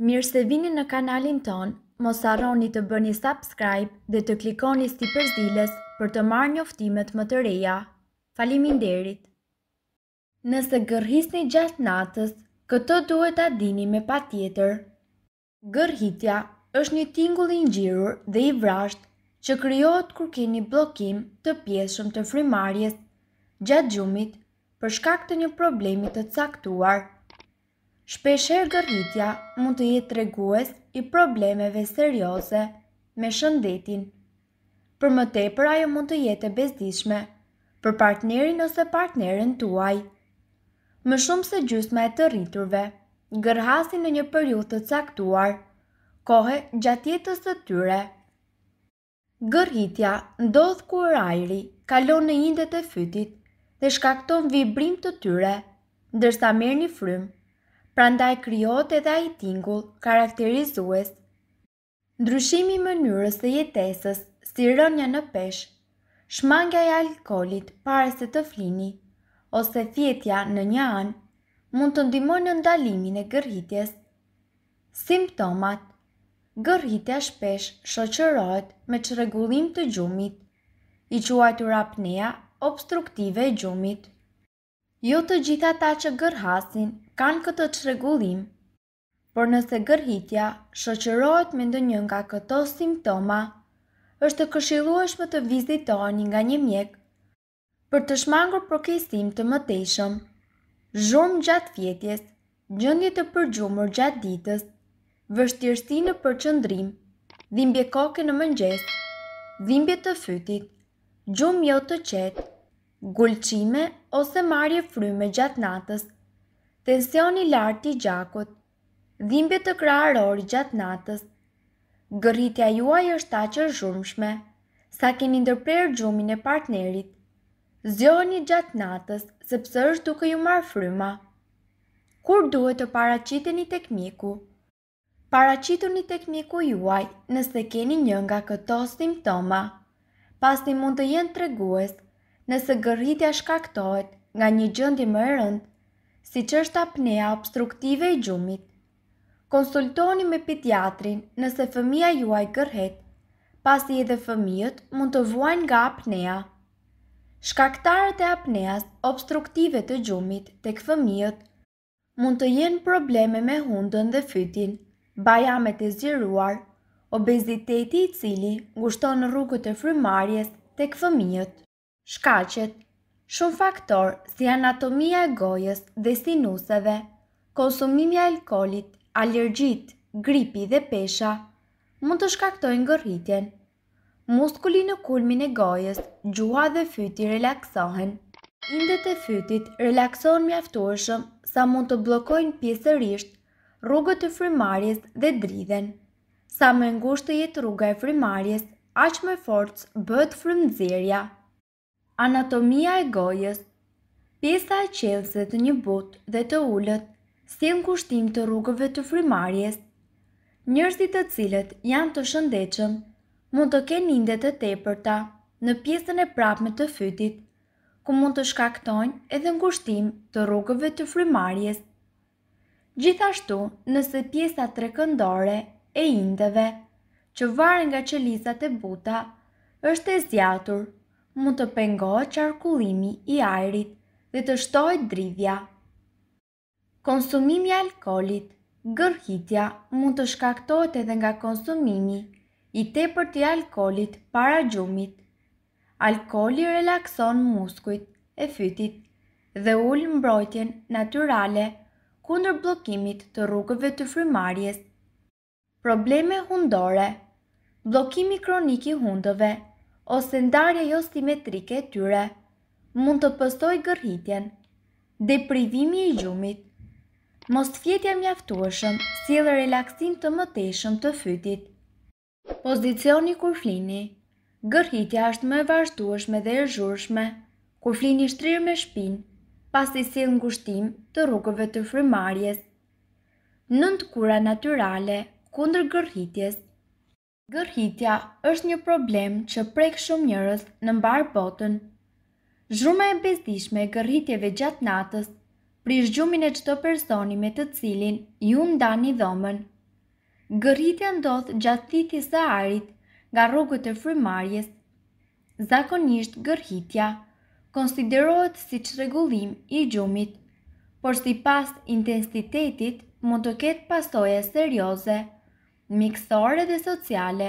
Mirë se vini në kanalin ton, mos arroni të bëni subscribe dhe të klikoni si përzilës për të marrë njoftimet më të reja. Falimin derit! Nëse gërhisni gjatë natës, këto duhet a dini me pa tjetër. Gërhitja është një tingull i njërur dhe i vrasht që kryohet kur keni blokim të pjeshëm të frimarjes gjatë gjumit për shkak të një problemit të caktuar Shpesher gërritja mund të jetë tregues i problemeve serioze me shëndetin. Për më tepër ajo mund të jetë e bezdishme për partnerin ose partnerin tuaj. Më shumë se gjysma e të rriturve, gërhasin në një periudhë të caktuar, kohe gjatë jetës së tyre. Gërhitja ndodh kur ajri kalon në indet e fytit dhe shkakton vibrim të tyre, ndërsa merë një frymë prandaj kryot edhe a i tingull karakterizues. Ndryshimi mënyrës dhe jetesës, si rënja në pesh, shmangja e alkolit pare se të flini, ose fjetja në një anë, mund të ndimon në ndalimin e gërhitjes. Simptomat Gërhitja shpesh shoqërohet me qërëgullim të gjumit, i quajtur apnea obstruktive e gjumit. Jo të gjitha ta që gërhasin kanë këtë shregullim, por nëse gërhitja shëqërojt me ndonjën nga këto simptoma, është këshilueshme të vizitoni nga një mjek për të shmangur prokesim të mëtejshëm, zhurmë gjatë fjetjes, gjëndje të përgjumur gjatë ditës, vështirësi në përqëndrim, dhimbje koke në mëngjes, dhimbje të fytit, gjumë jo të qetë, gulqime ose marje fryme gjatë natës, tensioni lartë i gjakut, dhimbje të krahërorë gjatë natës. Gërritja juaj është aq zhurmshme sa keni ndërprerë gjumin e partnerit. Zjoni gjatë natës sepse është duke ju marrë fryma. Kur duhet të paraqiteni tek miku? Paraqituni tek miku juaj nëse keni një nga këto simptoma. Pasti mund të jenë tregues nëse gërritja shkaktohet nga një gjendje më e rëndë si që është apnea obstruktive i gjumit. Konsultoni me pediatrin nëse fëmija juaj gërhet, pasi edhe fëmijët mund të vuajnë nga apnea. Shkaktarët e apneas obstruktive të gjumit të këfëmijët mund të jenë probleme me hundën dhe fytin, bajamet e zjeruar, obeziteti i cili ngushton rrugët e frymarjes të këfëmijët. Shkaqet Shumë faktor si anatomia e gojës dhe sinuseve, konsumimi e alkolit, alergjit, gripi dhe pesha mund të shkaktojnë gërritjen. Muskuli në kulmin e gojës, gjuha dhe fyti relaksohen. Indet e fytit relaksohen mjaftueshëm sa mund të bllokojnë pjesërisht rrugët e frymarrjes dhe dridhen. Sa më ngushtë jetë rruga e frymarrjes, aq më fort bëhet frymëzirja. Anatomia e gojës Pjesa e qelëse të një but dhe të ullët si në kushtim të rrugëve të frimarjes. Njërësit të cilët janë të shëndechëm, mund të ke ninde të tepërta në pjesën e prapme të fytit, ku mund të shkaktojnë edhe në kushtim të rrugëve të frimarjes. Gjithashtu, nëse pjesa tre këndore e indeve, që varen nga qelizat e buta, është e zjatur mund të pengohet qarkullimi i ajrit dhe të shtohet dridhja. Konsumimi alkolit, gërhitja mund të shkaktohet edhe nga konsumimi i tepër të alkolit para gjumit. Alkoli relakson muskujt e fytit dhe ullë mbrojtjen naturale kundër blokimit të rrugëve të frymarjes. Probleme hundore Blokimi kronik i hundëve ose ndarja jo simetrike e tyre, mund të pëstoj gërhitjen, deprivimi i gjumit, mos të fjetja mjaftuashëm, si dhe relaksim të mëteshëm të fytit. Pozicioni kur flini Gërhitja është më e vazhdueshme dhe e zhurshme, kur flini shtrirë me shpinë, pasi si sill ngushtim të rrugëve të frymarrjes. Nëntkura natyrale kundër gërhitjes Gërhitja është një problem që prek shumë njërës në mbarë botën. Zhruma e bezdishme e gërhitjeve gjatë natës, pri shgjumin e qëto personi me të cilin ju ndani dhomen. Gërhitja ndodhë gjatë thitis e arit nga rrugët e frymarjes. Zakonisht gërhitja konsiderohet si që regullim i gjumit, por si pas intensitetit mund të ketë pasoje serioze miksore dhe sociale.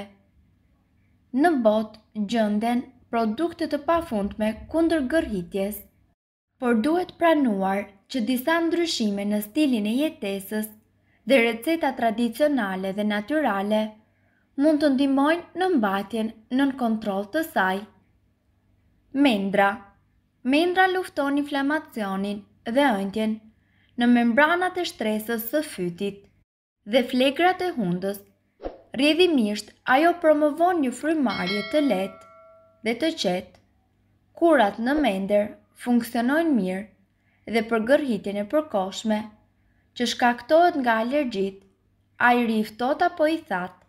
Në bot gjënden produkte të pafundme kundër gërhitjes, por duhet pranuar që disa ndryshime në stilin e jetesës dhe receta tradicionale dhe naturale mund të ndimojnë në mbatjen nën kontrol të saj. Mendra Mendra lufton inflamacionin dhe ëndjen në membranat e shtresës së fytit dhe flekrat e hundës. Rjedhimisht, ajo promovon një frymarje të letë dhe të qetë. Kurat në mender funksionojnë mirë dhe për e përkoshme, që shkaktohet nga allergjit, a i riftot apo i thatë.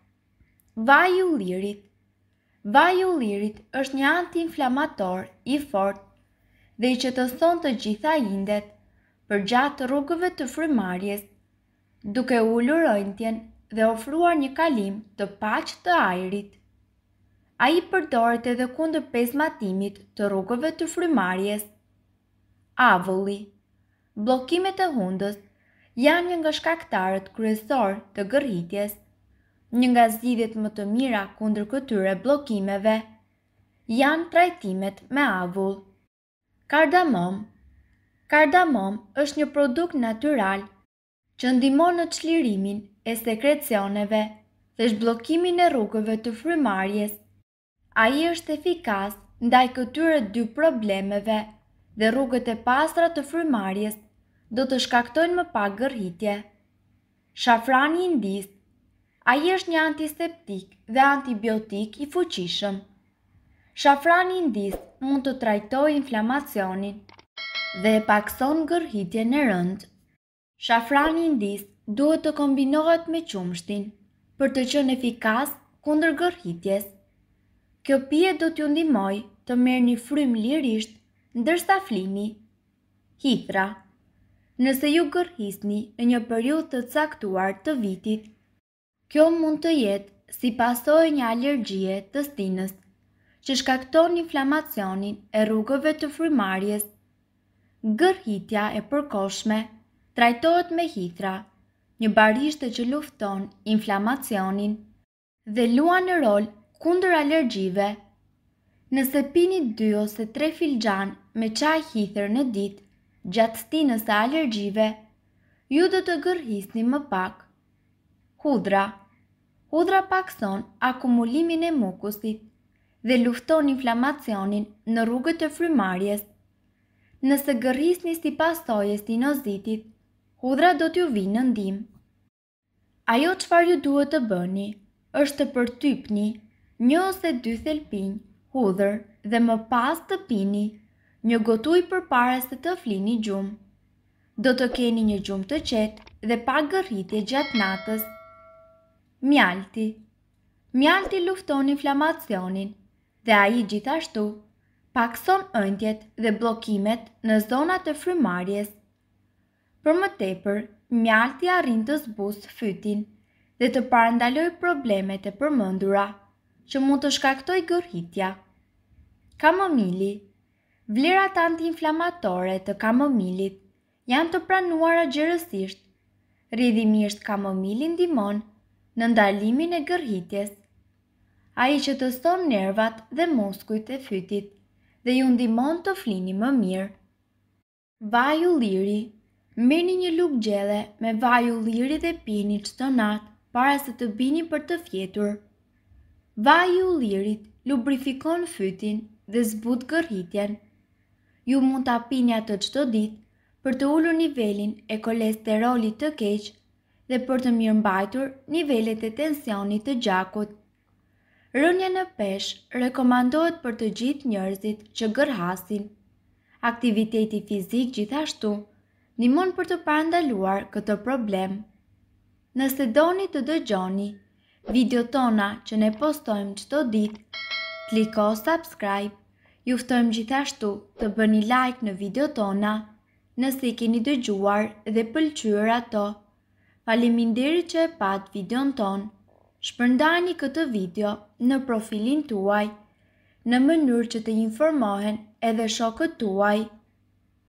Vaj u lirit Vaj u lirit është një anti-inflamator i fort dhe i që të thonë të gjitha indet për gjatë rrugëve të frymarjes duke u lërëntjen dhe ofruar një kalim të pach të ajrit. A i përdojt edhe kundër pes matimit të rrugëve të frymarjes. Avulli Blokimet e hundës janë një nga shkaktarët kryesor të gërhitjes, një nga zgjidhjet më të mira kundër këtyre blokimeve, janë trajtimet me avull. Kardamom Kardamom është një produkt natural që ndimon në qlirimin e sekrecioneve dhe shblokimin e rrugëve të frymarjes. A i është efikas ndaj këtyre dy problemeve dhe rrugët e pastra të frymarjes do të shkaktojnë më pak gërhitje. Shafrani i ndis, a i është një antiseptik dhe antibiotik i fuqishëm. Shafrani i ndis mund të trajtoj inflamacionin dhe e pakson gërhitje në rëndë. Shafrani indis duhet të kombinohet me qumshtin për të qënë efikas kundër gërhitjes. Kjo pje do t'ju ndimoj të merë një frym lirisht ndërsa flini. Hithra Nëse ju gërhisni në një periudhë të caktuar të vitit, kjo mund të jetë si pasoj një alergjie të stinës, që shkakton inflamacionin e rrugëve të frymarjes. Gërhitja e përkoshme trajtohet me hithra, një barishtë që lufton inflamacionin dhe lua në rol kundër alergjive. Nëse pini 2 ose 3 filxhan me çaj hithër në ditë gjatë sti nëse alergjive, ju do të gërrhisni më pak. Hudra. Hudra pakson akumulimin e mukusit dhe lufton inflamacionin në rrugët e frymarrjes. Nëse gërrhisni si sojës tinozitit, hudra do t'ju vinë në ndim. Ajo qëfar ju duhet të bëni, është të përtypni një ose dy thelpin, hudhër dhe më pas të pini, një gotuj për pare se të flini gjumë. Do të keni një gjumë të qetë dhe pa gërritje gjatë natës. Mjalti Mjalti lufton inflamacionin dhe a i gjithashtu pakson ëndjet dhe blokimet në zonat e frymarjes për më tepër, mjalti arrin të zbus fytin dhe të parandaloj problemet e përmëndura që mund të shkaktoj gërhitja. Kamomili Vlerat anti-inflamatore të kamomilit janë të pranuara gjërësisht. Rridhimisht kamomilin dimon në ndalimin e gërhitjes a i që të stonë nervat dhe muskujt e fytit dhe ju ndimon të flini më mirë. Vaju liri Meni një luk gjele me vaju liri dhe pini që të natë para se të bini për të fjetur. Vaju u lirit lubrifikon fytin dhe zbut gërhitjen. Ju mund të apini atë qëto ditë për të ullu nivelin e kolesterolit të keqë dhe për të mirë mbajtur nivellet e tensionit të gjakut. Rënja në pesh rekomandohet për të gjithë njërzit që gërhasin. Aktiviteti fizik gjithashtu një mund për të parandaluar këtë problem. Nëse doni të dëgjoni, video tona që ne postojmë qëto dit, kliko subscribe, juftojmë gjithashtu të bë një like në video tona, nëse i keni dëgjuar dhe pëlqyër ato. Falimin diri që e pat video në tonë. shpërndani këtë video në profilin tuaj, në mënyrë që të informohen edhe shokët tuaj,